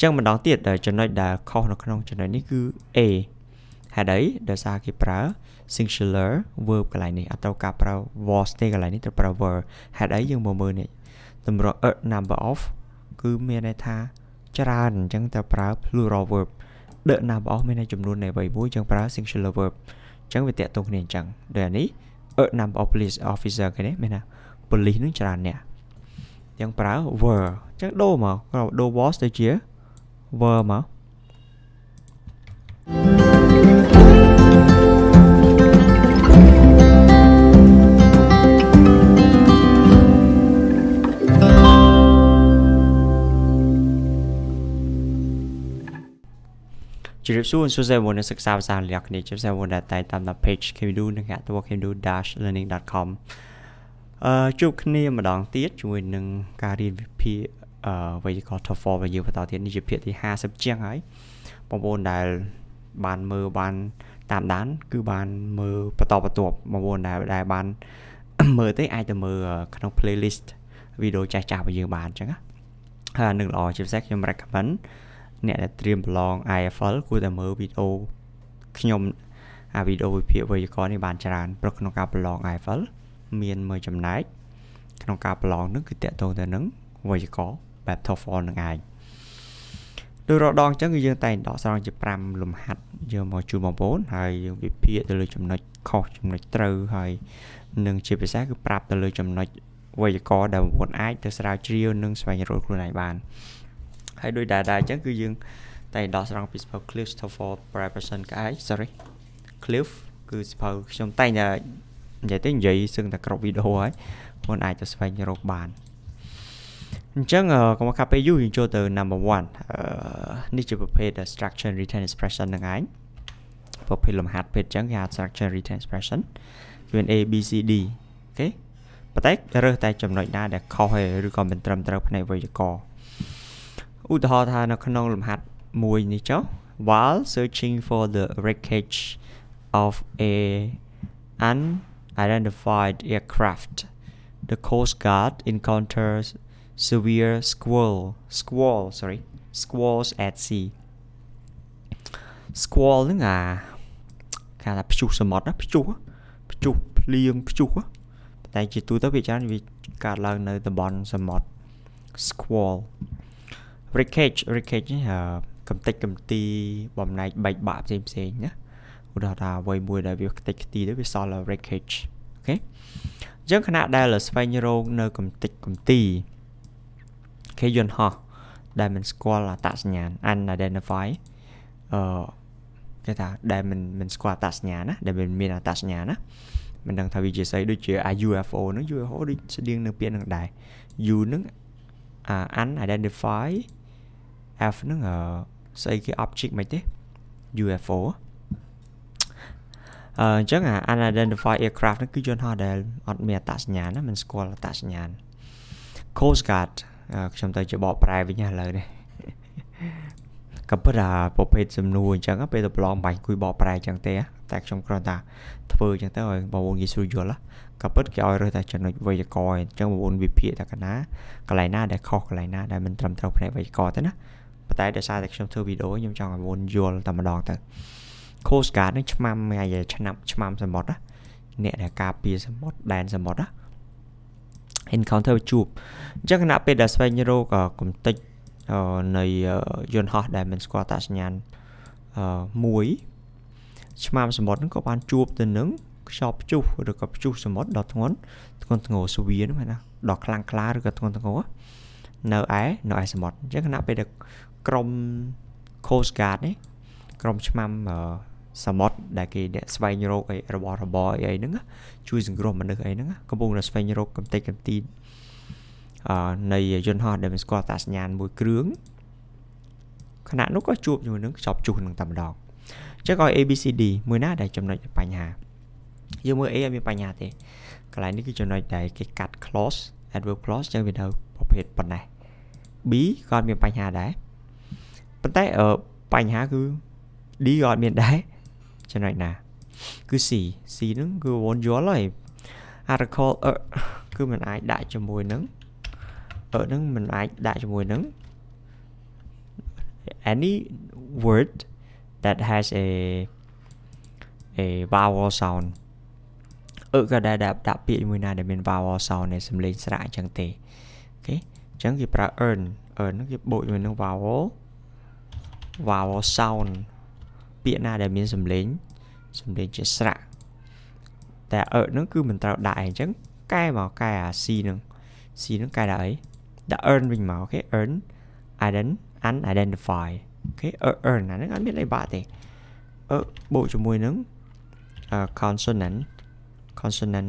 ចឹងម្ដងទៀតចំណុចដែលខុសនៅក្នុងចំណុចនេះគឺ A ហេតុអីដោយសារគេប្រើ singular verb កន្លែងនេះអត់ត្រូវការប្រើ was ទេកន្លែងនេះត្រូវប្រើ were ហេតុអីយើងមកមើលនេះតម្រ a number of គឺមានន័យថាច្រើនអញ្ចឹងត្រូវប្រើ plural verb the number of មានន័យចំនួននៃអ្វីមួយអញ្ចឹងប្រើ singular verb អញ្ចឹងវាតាក់ទងគ្នាអញ្ចឹងដូចនេះ a number of police officer គេនេះមានថា police នឹងច្រើនអ្នកអញ្ចឹងប្រើ were អញ្ចឹងដូរមកដូរ was ទៅជា ver មកជម្រាបសួរសួស្តីបងប្អូនអ្នកសិក្សាភាសាអង់គ្លេសគ្នាជម្រាបសួរបងប្អូនដែលតែតាមតាម page kmdu និងហាក់តួ kmdu-learning.com អឺជួបគ្នាម្ដងទៀតជាមួយនឹងការរៀនវិភាគវេយ្យាករណ៍ TOEFL របស់យើងបន្តទៀតនេះជាភាគទី50ជាងហើយបងប្អូនដែលបានមើលបានតាមដាន គឺបានមើលបន្តបន្ទាប់បងប្អូនដែលដែលបានមើលទេអាចទៅមើលក្នុង playlist វីដេអូចាស់ចាស់របស់យើងបានអញ្ចឹងណាហើយនឹងល្អជាពិសេសខ្ញុំ recommend អ្នកដែលត្រៀមប្រឡង IFL គួរតែមើលវីដេអូខ្ញុំអាវីដេអូវិភាគវេយ្យាករណ៍នេះបានច្រើនព្រោះក្នុងការប្រឡង IFL មានមួយចំណែកក្នុងការប្រឡងនឹងគឺតកតងទៅនឹងវេយ្យាករណ៍បែប TOEFL នឹងឯងដោយរដងអញ្ចឹងគឺយើង តែងដកស្រង់ជា5លំហាត់យកមកជូនបងប្អូន ហើយយើងវិភាគទៅលើចំណុចខុសចំណុចត្រូវហើយនឹងជាភាសាគឺប្រាប់ទៅលើចំណុចវេយ្យាករណ៍ដែលបងប្អូនអាចទៅស្រាវជ្រាវនិងស្វែងរកខ្លួនឯងបានហើយដោយដែរដែរអញ្ចឹងគឺយើងតែដកស្រង់ពីសភៅ Cliff Stoffer Preparation ក្អែក sorry Cliff គឺសភៅខ្ញុំតែងតែនិយាយទៅនិយាយសឹងតែគ្រប់វីដេអូហើយបងប្អូនអាចទៅស្វែងរកបានអញ្ចឹងកុំខាត់ពេលយូរយើងចូលទៅ number 1នេះជាប្រភេទ structure return expression ហ្នឹងឯងប្រភេទលំហាត់ពេទ្យអញ្ចឹងគេហៅ structure return expression មាន A B C D អូខេប៉ុន្តែរើសតែចំណុចណា ដែលខុសហើយឬក៏មិនត្រឹមត្រូវផ្នែកវេយ្យាករណ៍ឧទាហរណ៍ថានៅក្នុងលំហាត់មួយនេះចុះ while searching for the wreckage of a unidentified aircraft the coast guard encounters severe squall squall sorry squalls at sea squall ហ្នឹងអាគេថាព្យុះសមុទ្រព្យុះព្យុះភ្លៀងព្យុះតែជាទូទៅវាច្រើនវាកើតឡើងនៅតំបន់សមុទ្រ squall wreckage wreckage នេះកំតិចកំទីបំណែកបែកបាក់ផ្សេងផ្សេងណាឧទាហរណ៍ថាអ្វីមួយដែលវាខ្ទេចខ្ទីទៅវាសល់ wreckage អូខេអញ្ចឹងគណៈដែល ស្វែងរកនៅ កំតិចកំទីគេយន្តហោះដែលមិនស្គាល់អត្តសញ្ញាណ unidentified អឺគេថាដែលមិនមិនស្គាល់អត្តសញ្ញាណណាដែលមិនមានអត្តសញ្ញាណណាមិនដឹងថាវាជាស្អីដូចជា UFO ហ្នឹង UFO ដូចស្តៀងនៅពាក្យហ្នឹងដែរ U ហ្នឹងអា unidentified F ហ្នឹងអឺស្អីគេ object មិនទេ UFO អញ្ចឹងអា unidentified aircraft ហ្នឹងគឺយន្តហោះដែលអត់មានអត្តសញ្ញាណណាមិនស្គាល់អត្តសញ្ញាណ Coast Guard ខ្ញុំទៅជាបកប្រែវិញឥឡូវនេះក៏ពិតអាប្រភេទសំណួរអញ្ចឹងពេលទៅប្រឡងបាញ់គួយបកប្រែអញ្ចឹងទេតែខ្ញុំគ្រាន់តែធ្វើអញ្ចឹងទៅឲ្យបងប្អូនងាយស្រួលយល់ក៏ពិតគេឲ្យរើសតែចំណុចវេយ្យាករណ៍អញ្ចឹងបងប្អូនវិភាគតែកណាកន្លែងណាដែលខុសកន្លែងណាដែលមិនត្រឹមត្រូវផ្នែកវេយ្យាករណ៍ទេណាប៉ុន្តែដោយសារតែខ្ញុំធ្វើវីដេអូខ្ញុំចង់ឲ្យបងប្អូនយល់តែម្ដងទៅ Coast Guard នឹងឆ្មាំថ្ងៃឆ្នាំឆ្មាំសមុទ្រណាអ្នកដែលការពារសមុទ្រដែនសមុទ្រណា encounter ជួបអញ្ចឹងគណៈពេលដែលស្វែងរកកំតិចនៃយន្តហោះដែលមិនស្គាល់តាសញ្ញាណមួយឆ្មាមសមុទ្រហ្នឹងក៏បានជួប ទៅនឹងខ្យល់ព្យុះឬក៏ព្យុះសមុទ្រដ៏ធ្ងន់ធ្ងន់ធ្ងរស្វៀហ្នឹងណាដ៏ខ្លាំងក្លាឬក៏ធ្ងន់ធ្ងរនៅឯនៅឯសមុទ្រអញ្ចឹងគណៈពេលដែលក្រុម Coast Guard នេះក្រុមឆ្មាំសមុទ្រដែលគេអ្នកស្វែងរកអីរបស់របរអីហ្នឹងជួយសង្គ្រោះមនុស្សអីហ្នឹងកំពុងតែស្វែងរកកំទេចកំទីអឺនៃយន្តហោះដែលមិនស្គាល់តាសញ្ញាណមួយគ្រឿងខណៈនោះក៏ជួបជាមួយនឹងខ្ចប់ជុះនឹងតែម្ដងចឹងឲ្យ ABCD មួយណាដែលចំណុចបញ្ហាយើងមើល A អត់មានបញ្ហាទេកន្លែងនេះគឺចំណុចដែលគេកាត់ clause adverb clause ចឹងវានៅប្រភេទប៉ុណ្ណេះ B ក៏អត់មានបញ្ហាដែរប៉ុន្តែបញ្ហាគឺ D ក៏អត់មានដែរចំណុចណាគឺ C C ហ្នឹងគឺ won't យល់ហើយ article គឺมันអាចដាក់ជាមួយនឹងអឺហ្នឹងมันអាចដាក់ជាមួយនឹង any word that has a a vowel sound អឺក៏ដែរដាក់ពាក្យមួយណាដែលមាន vowel sound នៃសំឡេងស្រៈអញ្ចឹងទេអូខេអញ្ចឹងគេប្រើ earn earn ហ្នឹងគេបូកជាមួយនឹង vowel vowel sound ពាក្យណាដែលមានសំឡេងសំឡេងជាស្រៈតែអឺហ្នឹងគឺមិនត្រូវដាក់អីអញ្ចឹងកែមកកែអា C ហ្នឹង C ហ្នឹងកែដាក់អីដាក់ earn វិញមកអូខេ earn ident unidentify អូខេ earn អាហ្នឹងអត់មានអីបាក់ទេអឺបូកជាមួយនឹង consonant consonant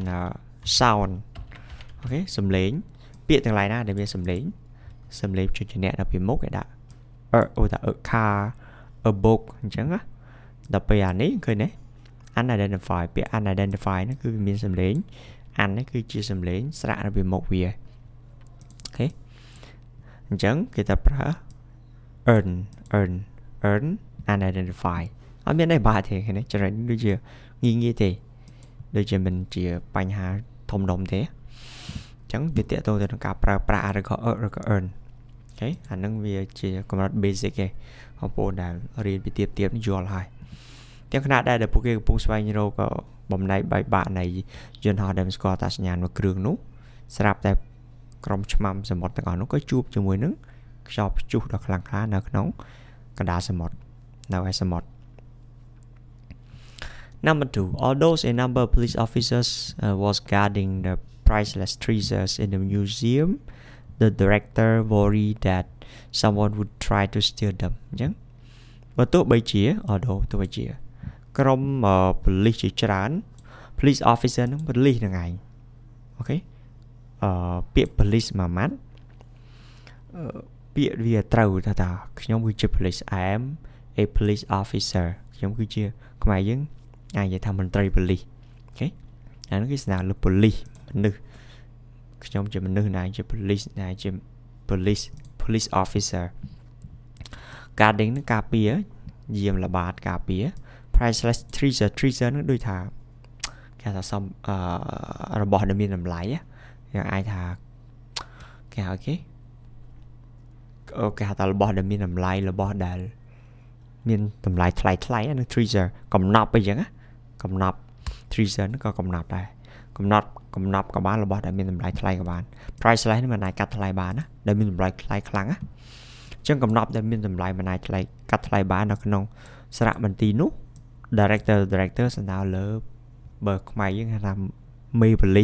sound អូខេសំឡេងពាក្យទាំងឡាយណាដែលមានសំឡេងសំឡេងជួយជំនះដល់ពីមុខគេដាក់ a អូតា a car a book អញ្ចឹងណាដល់ពេលអានេះឃើញទេ unidentified ពាក្យ unidentified ហ្នឹងគឺវាមានសំឡេង un នេះគឺជាសំឡេងស្រៈរបស់មុខវាអូខេអញ្ចឹងគេតែប្រើ earn earn earn unidentified អត់មានអីបាក់ទេឃើញទេចំណុចដូចជាងាយងាយទេដូចជាមិនជាបញ្ហាធំដុំទេអញ្ចឹងវាតេតទៅទៅនឹងការប្រើប្រាស់ឬក៏ earn ឬក៏ earn អូខេអានឹងវាជាកម្រិត basic ឯងបងប្អូនដែលរៀនពីទៀតទៀតយល់ហើយទាំងខណៈដែលពួកគេកំពុងស្វែងរកបំណែកបាយបាក់នៃយន្តហោះដែលស្គាល់តាសញ្ញាណមួយគ្រឿងនោះស្រាប់តែក្រុមឆ្មាំសមុទ្រទាំងអស់នោះក៏ជួបជាមួយនឹងខ្យល់ព្យុះដ៏ខ្លាំងក្លានៅក្នុងកណ្ដាលសមុទ្រនៅឯសមុទ្រ Number 2 although a number of police officers uh, was guarding the priceless treasures in the museum the director worried that someone would try to steal them អញ្ចឹងបើទោះបីជា although ទោះបីជាក្រុមប៉ូលីសជាច្រើន police officer នឹងប៉ូលីសនឹងឯងអូខេអឺពាក្យប៉ូលីសមួយម៉ាត់អឺពាក្យវាត្រូវថាតាខ្ញុំគឺជា police I am a police officer ខ្ញុំគឺជាខ្មែរយើង អាចនិយាយថាមន្ត្រីប៉ូលីសអូខេអានោះគេស្នើលើប៉ូលីសមនុស្សខ្ញុំជាមនុស្សណាជា police ណាជា police police officer guarding នឹងការពារយាមល្បាតការពារ priceless treasure treasure នឹងដូចថាគេថាសំអឺរបស់ដែលមានតម្លៃយើងអាចថាគេហៅគេអូគេហៅថារបស់ដែលមានតម្លៃរបស់ដែលមានតម្លៃថ្លៃថ្លៃនឹង treasure កំណប់អីចឹងណាកំណប់ treasure នឹងក៏កំណប់ដែរកំណត់កំណប់ក៏បានរបស់ដែលមានតម្លៃថ្លៃក៏បាន priceless នេះមិនអាចកាត់ថ្លៃបានណាដែលមានតម្លៃថ្លៃខ្លាំងណាអញ្ចឹងកំណប់ដែលមានតម្លៃមិនអាចថ្លៃកាត់ថ្លៃបាននៅក្នុងសារៈមន្ទីរនោះ director director សំដៅលើបើខ្មែរយើងហៅថាមេបលី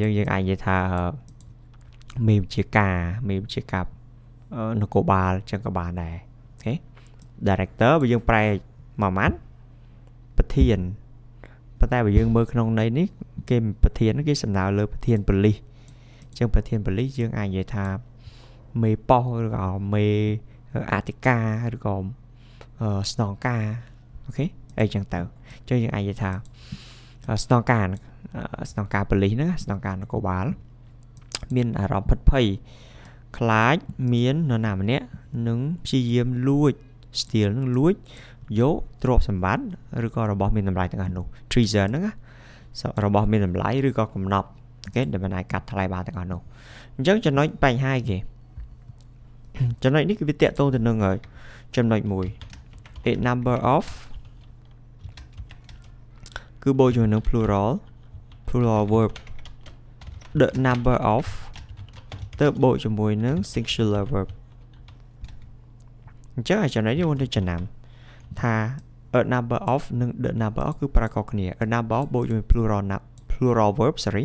យើងយើងអាចនិយាយថាមេវិជាការមេវិជាការនគរបាលចឹងក៏បានដែរអូខេ director បើយើងប្រែមួយម៉ាត់ប្រធានប៉ុន្តែបើយើងមើលក្នុងន័យនេះ គេប្រធានគេសំដៅលើប្រធានបលិសចឹងប្រធានបលិសយើងអាចនិយាយថាមេប៉ោះឬក៏មេអធិការឬក៏ស្នងការអូខេអីចឹងទៅអញ្ចឹងយើងអាចនិយាយថាស្នងការស្នងការប៉ូលីសហ្នឹងស្នងការនគរបាលមានអារម្មណ៍ភិតភ័យខ្លាចមាននរណាម្នាក់នឹងព្យាយាមលួចស្ទៀលនឹងលួចយកទ្រព្យសម្បត្តិឬក៏របស់មានតម្លៃទាំងអស់នោះ treasure ហ្នឹងរបស់មានតម្លៃឬក៏កំណប់គេដែលមិនអាចកាត់ថ្លៃបានទាំងអស់នោះអញ្ចឹងចំណុចបញ្ហាគេចំណុចនេះគឺវាតកតងទៅនឹងចំណុចមួយ a number of គឺបូកជាមួយនឹង plural plural verb the number of ទៅបូកជាមួយនឹង singular verb អញ្ចឹងចំណុចនេះយើងទៅចំណាំថា a number of និង the number of គឺប្រកបគ្នា a number of បូកជាមួយ plural plural verb sorry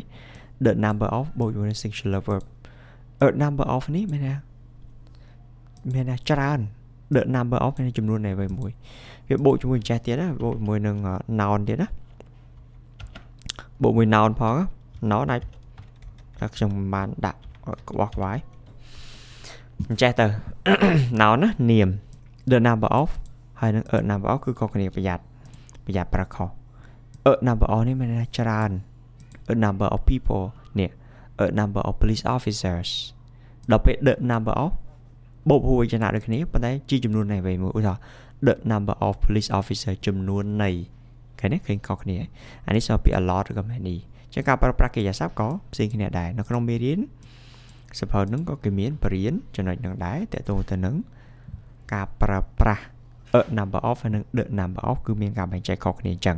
the number of បូកជាមួយនឹង singular verb a number of នេះមានថាមានថាច្រើន the number of ចំនួននៃអ្វីមួយវាបូកជាមួយចេះទៀតណាបូកជាមួយនឹង noun ទៀតណាបូកមួយ noun ផង noun អាចខ្ញុំបានដាក់ក្បោះក្បាយអញ្ចេះទៅ noun ណានាម the number of ហើយនឹង a number of គឺខុសគ្នាប្រយ័ត្នប្រយ័ត្នប្រខុស a number of នេះមានន័យថាច្រើន a number of people នេះ a number of police officers ដល់ពេល the number of បូកហួរចំណាក់ដូចគ្នាប៉ុន្តែជាចំនួននៃអ្វីមួយឧទាហរណ៍ the number of police officer ចំនួននៃឃើញទេឃើញខុសគ្នាអានេះសរពី a lot ឬក៏ many ចឹងការប្រើប្រាស់កិរិយាសព្ទក៏ផ្សេងគ្នាដែរនៅក្នុងមេរៀនសភៅនឹងក៏គេមានបរិញ្ញាចំណុចនឹងដែរតកតងទៅនឹងការប្រើប្រាស់ a number of និង the number of គឺមានការបែងចែកខុសគ្នាអញ្ចឹង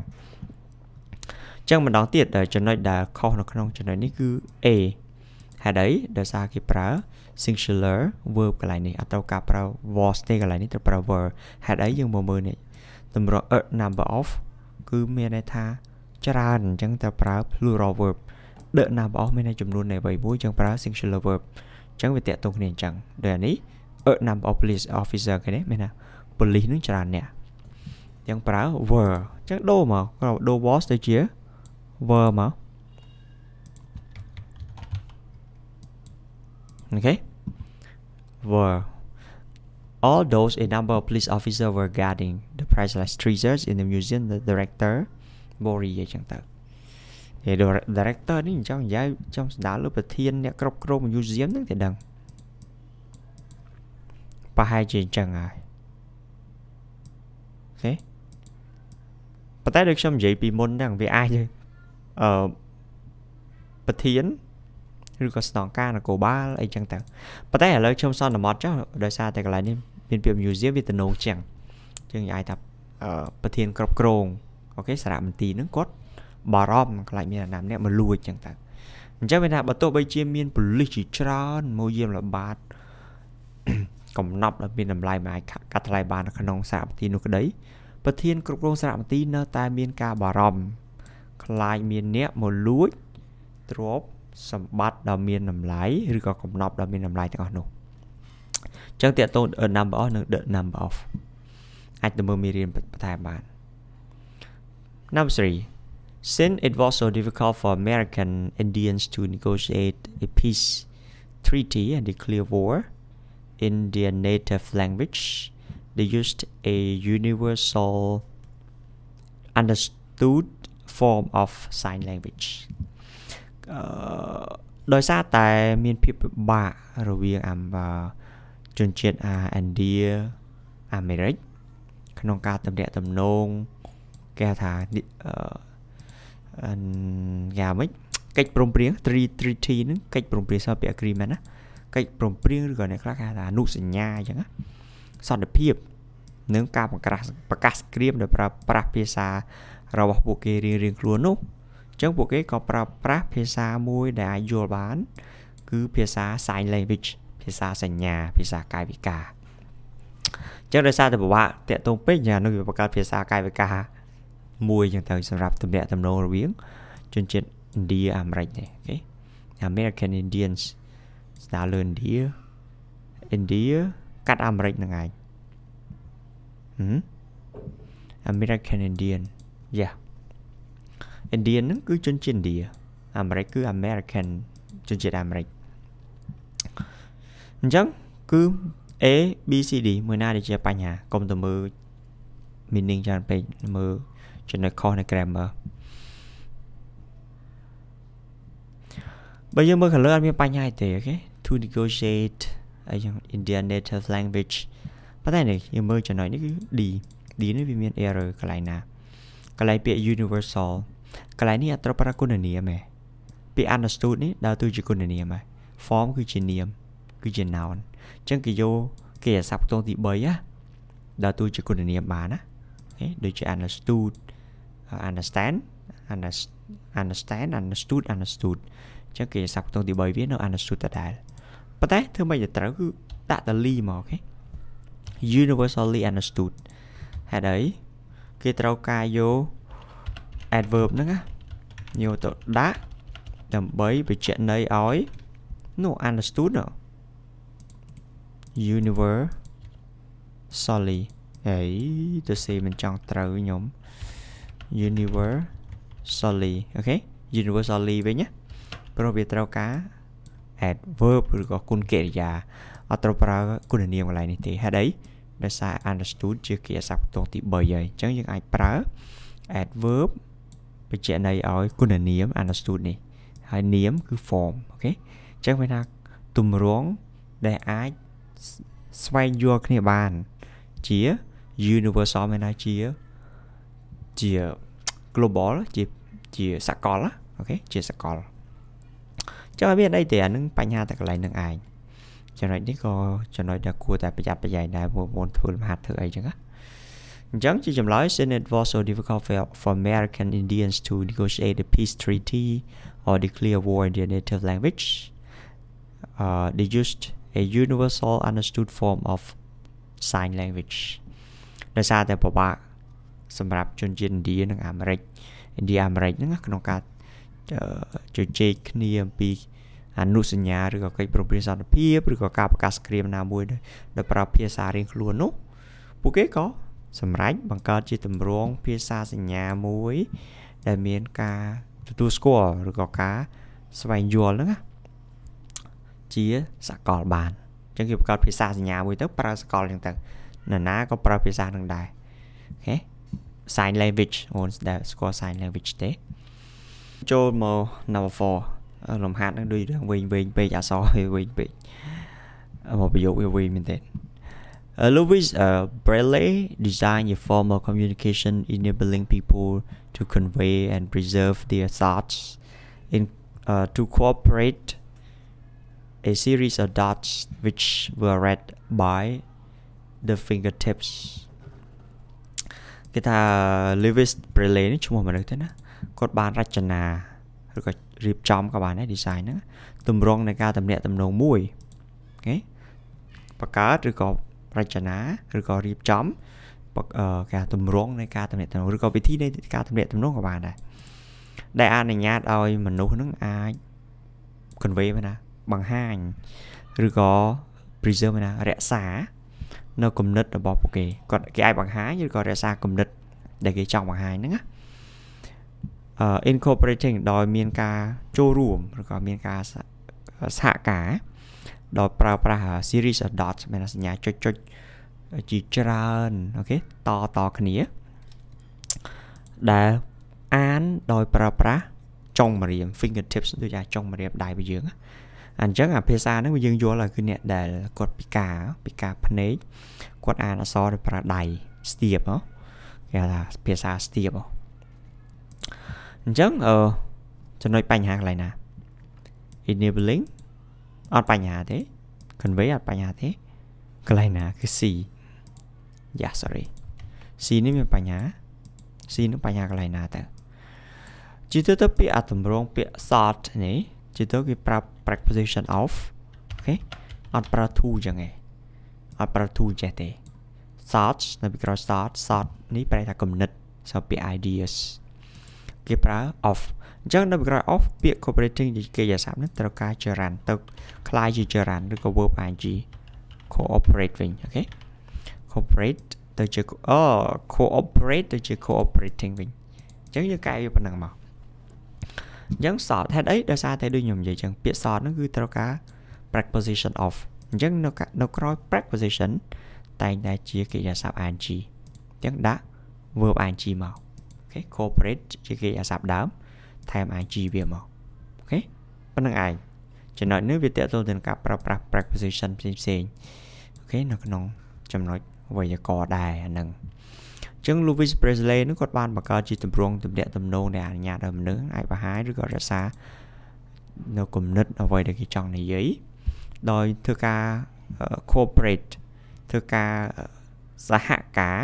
អញ្ចឹងម្ដងទៀតចំណុចដែលខុសនៅក្នុងចំណុចនេះគឺ a ហេតុអីដោយសារគេប្រើ singular verb កន្លែងនេះអត់ត្រូវការប្រើ was ទេកន្លែងនេះត្រូវប្រើ were ហេតុអីយើងមកមើលនេះតម្រូវ a number of គឺមានន័យថា ច្រើនអញ្ចឹងត្រូវប្រើ plural verb the number of មានន័យចំនួននៃអ្វីមួយយើងប្រើ singular verb អញ្ចឹងវាតាក់ទងគ្នាអញ្ចឹងដូចនេះ a number of police officer គេនេះមានថា police នឹងច្រើនអ្នកយើងប្រើ were អញ្ចឹងដូរមកដូរ was ទៅជា were មក Okay? Were although a number of police officers were guarding the priceless treasures in the museum the director បូរីនិយាយចឹងទៅតែ director នេះចង់និយាយចង់ស្ដៅលើប្រធានអ្នកគ្រប់គ្រង museum ហ្នឹងតែដឹងប្រហែលជាអញ្ចឹងហើយអូខេប៉ុន្តែដូចខ្ញុំនិយាយពីមុនហ្នឹងវាអាចអឺប្រធានឬក៏ស្នងការនគរបាលអីចឹងទៅប៉ុន្តែឥឡូវខ្ញុំសន្និមត់ចុះដោយសារតែកន្លែងនេះមានពាក្យ museum វាទំនោរចឹងចឹងនិយាយថាប្រធានគ្រប់គ្រងអូខេសារមន្ទីរហ្នឹងគាត់បារម្ភខ្លាចមានអាណាម្នាក់មកលួចចឹងទៅអញ្ចឹងវាថាបើទោះបីជាមានប៉ូលីសជាច្រើនមកយាមល្បាតកំណប់ដល់មានតម្លៃមិនអាចកាត់ថ្លៃបាននៅក្នុងសារមន្ទីរនោះក្តីប្រធានគ្រប់គ្រងសារមន្ទីរនៅតែមានការបារម្ភខ្លាចមានអ្នកមកលួចទ្រព្យសម្បត្តិដ៏មានតម្លៃឬក៏កំណប់ដ៏មានតម្លៃទាំងអស់នោះអញ្ចឹងតេតូន number of និង the number of អាចទៅមើលមេរៀនបន្ថែមបាន Number 3 Since it was so difficult for American Indians to negotiate a peace treaty and declare war in their native language, they used a universal understood form of sign language. Uh, ដោយសារតែមានភាពពិបាករវាងអាជនជាតិអាឥណ្ឌាអាមេរិកក្នុងការតំណាក់តំណងគេថាអឺយ៉ាងម៉េចកិច្ចព្រមព្រៀង 3TT ហ្នឹងកិច្ចព្រមព្រៀងសន្តិភាព agreement ណាកិច្ចព្រមព្រៀងឬក៏អ្នកខ្លះគេថាអនុសញ្ញាអញ្ចឹងណាសន្តិភាពនឹងការប្រកាសប្រកាសក្រៀមដោយប្រើប្រាស់ភាសារបស់ពួកគេរៀងៗខ្លួននោះចឹងពួកគេក៏ប្រើប្រាស់ភាសាមួយដែលអាចយល់បាន គឺភាសា sign language ភាសាសញ្ញាភាសាកាយវិការចឹងដោយសារតែពិបាកតាក់ទងពេកយ៉ាងនោះវាបង្កើតភាសាកាយវិការមួយចឹងទៅសម្រាប់ទំនាក់ទំនងរវាងជនជាតិឥណ្ឌាអាមេរិកនេះអូខេ American Indians ស្ដៅលើឥណ្ឌាឥណ្ឌាកាត់អាមេរិកហ្នឹងឯង American Indian yeah Indian ហ្នឹងគឺជនជាតិឥណ្ឌាអាមេរិកគឺ American ជនជាតិអាមេរិកអញ្ចឹងគឺ A B C D មួយណាដែលជាបញ្ហាកុំទៅមើល meaning ច្រើនពេកមើលចំណុចខុសនៃ grammar បើយើងមើល color អត់មានបញ្ហាទេអូខេ to negotiate អីយ៉ាង Indian native language ប៉ុន្តែនេះយើងមើលចំណុចនេះគឺ D D នេះវាមាន error កន្លែងណាកន្លែងពាក្យ universal កន្លែងនេះអត្រូវប្រើគុណនាមឯងពាក្យ understood នេះដើរតួជាគុណនាមឯង form គឺជានាមគឺជា noun អញ្ចឹងគេយកគេអាស័ព្ទខ្ទង់ទី3ណាដើរតួជាគុណនាមបានណាដូចជា understood understand understand understood understood អញ្ចឹងគេអាស័ព្ទខ្ទង់ទី3វានៅ understood ដដែលប៉ុន្តែធ្វើមិនទៅត្រូវគឺដាក់តលីមកគេ universally understood ហេតុអីគេត្រូវការយក adverb ហ្នឹងណាយកទៅដាក់ដើម្បីបញ្ជាក់ន័យឲ្យនោះ understood universally អីទៅសេមិនចង់ត្រូវខ្ញុំ universally អូខេ universally វិញណាព្រោះវាត្រូវការ adverb ឬក៏គុណកិរិយាអត់ត្រូវប្រើគុណនាមកន្លែងនេះទេហេតុអីដោយសារ understood ជាគិរិយាសព្ទបន្ទាន់ទី3ហើយអញ្ចឹងយើងអាចប្រើ adverb បញ្ជាក់ន័យឲ្យគុណនាម understood នេះហើយនាមគឺ form អូខេអញ្ចឹងវាថាទម្រង់ដែលអាចស្វែងយល់គ្នាបានជា universal មានថាជាជា global ជាជាសកលអូខេជាសកលចឹងឲ្យមានអីទេអានឹងបញ្ហាតែកន្លែងនឹងឯងចំណុចនេះក៏ចំណុចដែលគួរតែប្រយ័ត្នប្រយែងដែរមុនធ្វើមហាធ្វើអីចឹងណាអញ្ចឹងជាចម្លើយ since it was so difficult for, for American Indians to negotiate a peace treaty or declare war in their native language uh, they used a universal understood form of sign language ដោយសារតែពិបាកសម្រាប់ជនជាតិឥណ្ឌានិងអាមេរិកឥណ្ឌាអាមេរិកហ្នឹងក្នុងការជជែកគ្នាអំពីអនុសញ្ញាឬក៏កិច្ចព្រមព្រៀងសន្តិភាពឬក៏ការប្រកាសក្រាមណាមួយដោយប្រើភាសារៀងខ្លួននោះពួកគេក៏សម្រេចបង្កើតជាទម្រង់ភាសាសញ្ញាមួយ ដែលមានការទទួលស្គាល់ឬក៏ការស្វែងយល់ហ្នឹងណាជាសកលបានអញ្ចឹងគេបង្កើតភាសាសញ្ញាមួយទៅប្រើសកលអញ្ចឹងទៅណាណាក៏ប្រើភាសានឹងដែរអូខេ sign language អូនដែលស្គាល់ sign language ទេចូលមក number 4លំហាត់នឹងដូចរឿងវិញវិញពេកអសវិញពេកមកប្រយោគវាវិញមែនទេ Uh, Louis uh, Braille designed a form of communication enabling people to convey and preserve their thoughts in, uh, to cooperate a series of dots which were read by the fingertips គេថា Lewis Braille នេះឈ្មោះមនុស្សទេណាគាត់បានរចនាឬក៏រៀបចំក៏បានដែរ design ហ្នឹងទម្រង់នៃការតំណាក់តំណងមួយអូខេបង្កើតឬក៏រចនាឬក៏រៀបចំការតម្រង់នៃការតំណាក់តំណងឬក៏វិធីនៃការតំណាក់តំណងក៏បានដែរដែលអនុញ្ញាតឲ្យមនុស្សនឹងអាច convey មកណាបង្ហាញឬក៏ preserve មកណារក្សានៅគំនិតរបស់ពួកគេគាត់គេអាចបង្ហាញឬក៏រក្សាគំនិតដែលគេចង់បង្ហាញហ្នឹងណា incorporating ដោយមានការចូលរួមឬក៏មានការសហការដោយប្រើប្រាស់ series of dots មានសញ្ញាចុចចុចជាច្រើនអូខេតតគ្នាដែលអានដោយប្រើប្រាស់ចុងម្រាម fingertips ដូចជាចុងម្រាមដៃរបស់យើងអញ្ចឹងអាភាសាហ្នឹងយើងយល់ឲ្យគឺអ្នកដែលគាត់ពិការពិការភ្នែកគាត់អានអក្សរដោយប្រើដៃស្ទាបហ៎គេថាភាសាស្ទាបហ៎អញ្ចឹងអឺចំណុចបញ្ហាកន្លែងណា enabling អត់បញ្ហាទេ convey អត់បញ្ហាទេកន្លែងណាគឺ C yeah sorry C នេះមានបញ្ហា C នឹងបញ្ហាកន្លែងណាតើជាទូទៅពាក្យអាតម្រងពាក្យ sort នេះជាទូទៅគេប្រើ preposition of អូខេអត់ប្រើ to ចឹងឯងអត់ប្រើ to ចេះទេ sort នៅពីក្រោយ sort sort នេះប្រែថាគំនិត so ពាក្យ ideas គេប្រើ of អញ្ចឹងនៅក្រោយ off ពាក្យ cooperating ជាកិច្ចសព្ទនេះត្រូវការ gerund ទៅคล้ายជា gerund ឬក៏ verb ing cooperate វិញអូខេ cooperate ទៅជាអូ cooperate ទៅជា cooperating វិញអញ្ចឹងយើងកែវាប៉ុណ្ណឹងមកអញ្ចឹងសតហេតុអីដោយសារតែដូចខ្ញុំនិយាយអញ្ចឹងពាក្យសតហ្នឹងគឺត្រូវការ preposition of អញ្ចឹងនៅនៅក្រោយ preposition តែងតែជាកិរិយាសព្ទ ing អញ្ចឹងដាក់ verb ing មកអូខេ cooperate ជាកិរិយាសព្ទដើមថែម IG វាមកអូខេប៉ុណ្្នឹងឯងចំណុចនេះវាតេតទៅនឹងការប្រើប្រាស់ preposition ផ្សេងផ្សេងអូខេនៅក្នុងចំណុចវេយ្យាករណ៍ដែរអាហ្នឹងអញ្ចឹង Louis Presley នឹងគាត់បានបង្កើតជាទម្រង់ទំនាក់ទំនងដែលអនុញ្ញាតឲ្យមនុស្សអាចបង្ហាញឬក៏រក្សានៅគំនិត អ្វីដែលគេចង់និយាយដោយធ្វើការ cooperate ធ្វើការសហការ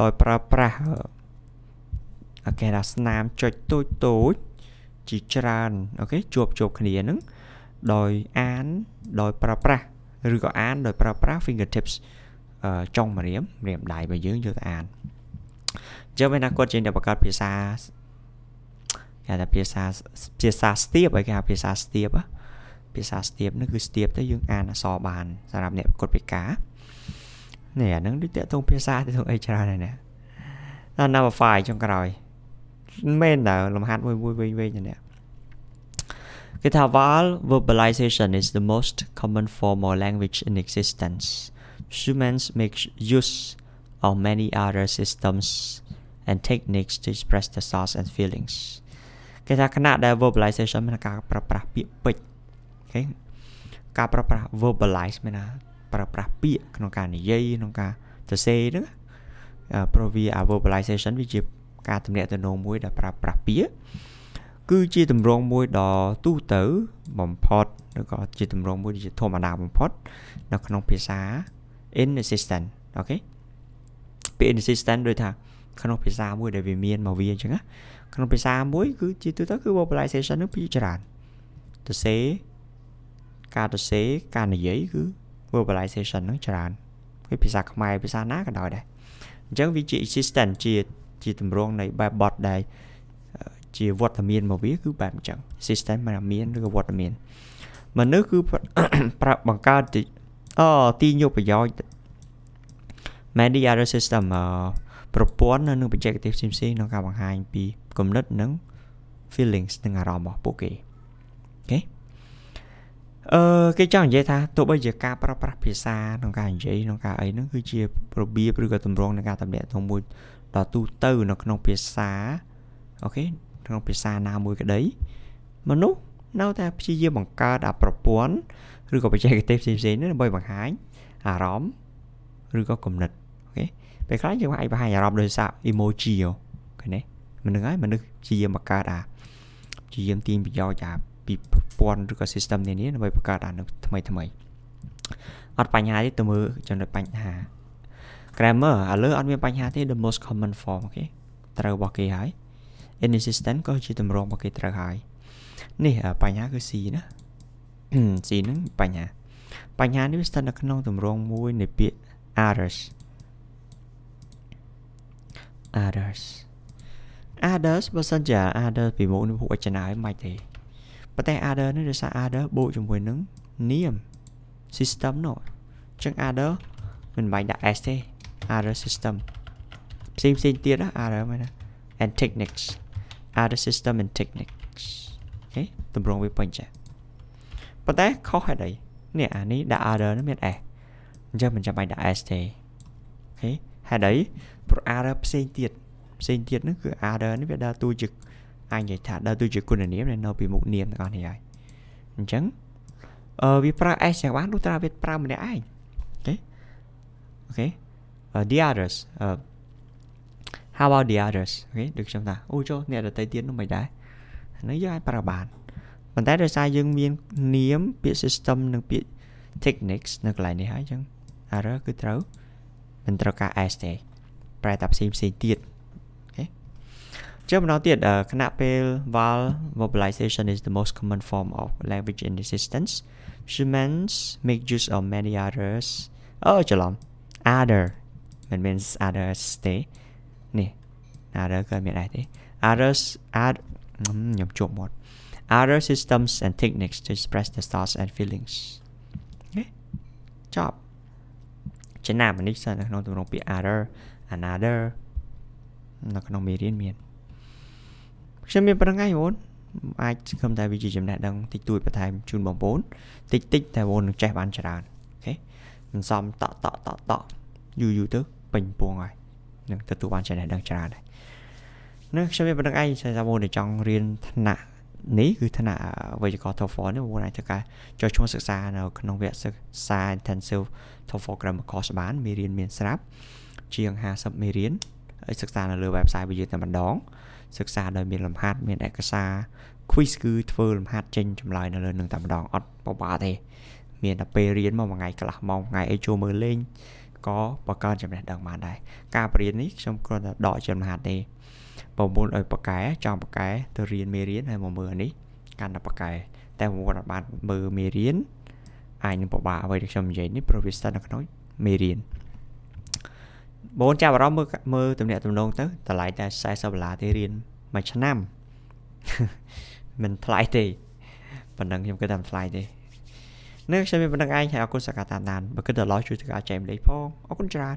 ដោយប្រើប្រាស់អូខេដល់ស្នាមចុចតូចតូចជាច្រើនអូខេជួបជួបគ្នានឹងដោយអានដោយប្រើប្រាស់ឬក៏អានដោយប្រើប្រាស់ fingertips ចុងម្រាមម្រាមដៃរបស់យើងយកទៅអានអញ្ចឹងពេលណាគាត់ជាអ្នកបង្កើតភាសាគេថាភាសាភាសាស្ទាបហើយគេហៅភាសាស្ទាបភាសាស្ទាបនោះគឺស្ទាបទៅយើងអានអក្សរបានសម្រាប់អ្នកប្រកួតពិការនេះអានឹងដូចតកតងភាសាទៅអីច្រើនហើយណាដល់ number 5ចុងក្រោយមែនតើលំហាត់មួយមួយវែងវែងណាស់គេថា while verbalization is the most common form of language in existence humans make use of many other systems and techniques to express their thoughts and feelings គេថាគណៈដែល verbalization មានការប្រើប្រាស់ពាក្យពេចន៍អូខេការប្រើប្រាស់ verbalize មានណាប្រើប្រាស់ពាក្យក្នុងការនិយាយក្នុងការសរសេរហ្នឹងព្រោះវា verbalization ការទំនាក់ទំនងមួយដែលប្រើប្រាស់ពាក្យគឺជាទម្រង់មួយដ៏ទូទៅបំផុតឬក៏ជាទម្រង់មួយដែលជាធម្មតាបំផុតនៅក្នុងភាសា inexistent អូខេពាក្យ inexistent ដូចថាក្នុងភាសាមួយដែលវាមានមកវាអញ្ចឹងណាក្នុងភាសាមួយគឺជាទូទៅគឺ vocalization នឹងពីច្រើនទៅសេការទៅសេការនិយាយគឺ vocalization នឹងច្រើនគឺភាសាខ្មែរភាសាណាក៏ដោយដែរអញ្ចឹងវាជា existent ជាជាទម្រង់នៃបែបបត់ដែលជាវត្តមានមកវា គឺបែបអញ្ចឹង system មិនមានឬក៏វត្តមាន មនុស្សគឺប្រាប់បង្កើតអទីញយកប្រយោជន៍ many other system ប្រព័ន្ធនិងបច្ចេកទេសផ្សេងៗក្នុងការបង្ហាញពីគំនិតនិង feelings និងអារម្មណ៍របស់ពួកគេអូខេអឺគេចង់និយាយថាទោះបីជាការប្រើប្រាស់ភាសាក្នុងការនិយាយក្នុងការអីហ្នឹងគឺជារបៀបឬក៏ទម្រង់នៃការតំណាក់ទងមួយតទូទៅនៅក្នុងភាសាអូខេក្នុងភាសាណាមួយក្តីមនុស្សនៅតែព្យាយាមបង្កើតអាប្រព័ន្ធឬក៏បច្ចេកទេសផ្សេងៗនេះដើម្បីបង្ហាញអារម្មណ៍ឬក៏គំនិតអូខេពេលខ្លះយើងអាចបង្ហាញអារម្មណ៍ដោយសារ emoji អូឃើញទេមិនហ្នឹងហើយមនុស្សព្យាយាមបង្កើតអាព្យាយាមទាញប្រយោជន៍អាពីប្រព័ន្ធឬក៏ system នានាដើម្បីបង្កើតអានឹងថ្មីថ្មីអត់បញ្ហាទេទៅមើលចំណុចបញ្ហា grammar ឥឡូវអត់មានបញ្ហាទេ the most common form អូខេត្រូវរបស់គេហើយ inexistent ក៏ជាទម្រង់របស់គេត្រូវហើយនេះបញ្ហាគឺ C ណា C ហ្នឹងបញ្ហាបញ្ហានេះវាស្ថិតនៅក្នុងទម្រង់មួយនៃពាក្យ others others others បើសិនជា others ពីមុខនេះពួកអចនាហើយមិនទេប៉ុន្តែ others នេះដោយសារ others បូកជាមួយនឹង name system នោះអញ្ចឹង others មិនបាច់ដាក់ s ទេ error system ផ្សេងផ្សេងទៀតណា error មែនណា and techniques error system and techniques ហេតម្រងវាពេញចាប៉ុន្តែខុសហេតុអីនេះអានេះដាក់ error នេះមាន s អញ្ចឹងមិនចាំបាច់ដាក់ s ទេអូខេហេតុអីព្រោះ error ផ្សេងទៀតផ្សេងទៀតនោះគឺ error នេះវាដើរតួជាអាចនិយាយថាដើរតួជាគុណនាមដែលនៅពីមុខនាមទាំងអស់នេះហើយអញ្ចឹងអឺវាប្រើ s យ៉ាងបានលុះត្រាវាប្រើម្នាក់ឯងអូខេអូខេ uh, the others uh, how about the others អូខេដូចខ្ញុំថាអូចុះអ្នកដតីទៀតនោះមិនដែរហ្នឹងយើងអាចប្រើបានប៉ុន្តែដោយសារយើងមាននាមពាក្យ system និងពាក្យ techniques នៅកន្លែងនេះហើយអញ្ចឹង error គឺត្រូវមិនត្រូវការ s ទេប្រែតែផ្សេងផ្សេងទៀតចឹងម្ដងទៀតគណៈពេល val verbalization is the most common form of language in existence humans make use of many others អូច្រឡំ other មិនមែន others ទេនេះ other ក៏មានដែរទេ others add ខ្ញុំជួបមាត់ other systems and techniques to express the thoughts and feelings ចប់ចំណាប់នេះសិននៅក្នុងទម្រង់ពាក្យ other another នៅក្នុងមេរៀនមានខ្ញុំមានប្រងៃអូនអាចសង្ឃឹមថាវាជាចំណេះដឹងតិចតួចបន្ថែមជូនបងប្អូនតិចតិចតែបងនឹងចេះបានច្រើនអូខេមិនសមតក់តក់តក់តក់យូរយូរទៅពេញពងហើយនឹងទទួលបានចំណេះដឹងច្រើនដែរនឹងខ្ញុំមានបណ្ដឹងឯងសារមុនដែលចង់រៀនថ្នាក់នេះគឺថ្នាក់វេយ្យាករណ៍ TOEFL នេះមុនអាចធ្វើការចុះឈ្មោះសិក្សានៅ ក្នុងវគ្គសិក្សា intensive TOEFL grammar course បាន មានរៀនមានស្រាប់ ជាង50មេរៀនហើយសិក្សានៅលើ website របស់យើងតែម្ដងសិក្សាដោយមានលំហាត់មានឯកសារ quiz គឺធ្វើលំហាត់ចេញចម្លើយនៅលើនឹងតែម្ដងអត់បបាទេ មានតែពេលរៀនមកមួយថ្ងៃកន្លះម៉ោងថ្ងៃអីចូលមើលលេងក៏បង្កើនចំណេះដឹងបានដែរការបរៀននេះខ្ញុំគ្រាន់តែដកចំណាត់ទេប្រមូលឲ្យប៉កែចង់ប៉កែទៅរៀនមេរៀនហើយមកមើលនេះកាន់តែប៉កែតែប្រមូលអត់បានមើលមេរៀនអាចនឹងពិបាកអ្វីដែលខ្ញុំនិយាយនេះព្រោះវាស្ថិតនៅក្នុងមេរៀនបងចាប់អារម្មណ៍មើលមើលតំណាក់តំណងទៅតម្លៃតែ40ដុល្លារទេរៀនមួយឆ្នាំមិនថ្លៃទេប៉ុណ្ណឹងខ្ញុំគិតថាថ្លៃទេនឹងខ្ញុំមានប៉ុណ្្នឹងឯងហើយអរគុណសកម្មតាមដានបើគិតដល់ឡោះជួយធ្វើការចែកម្លេចផងអរគុណច្រើន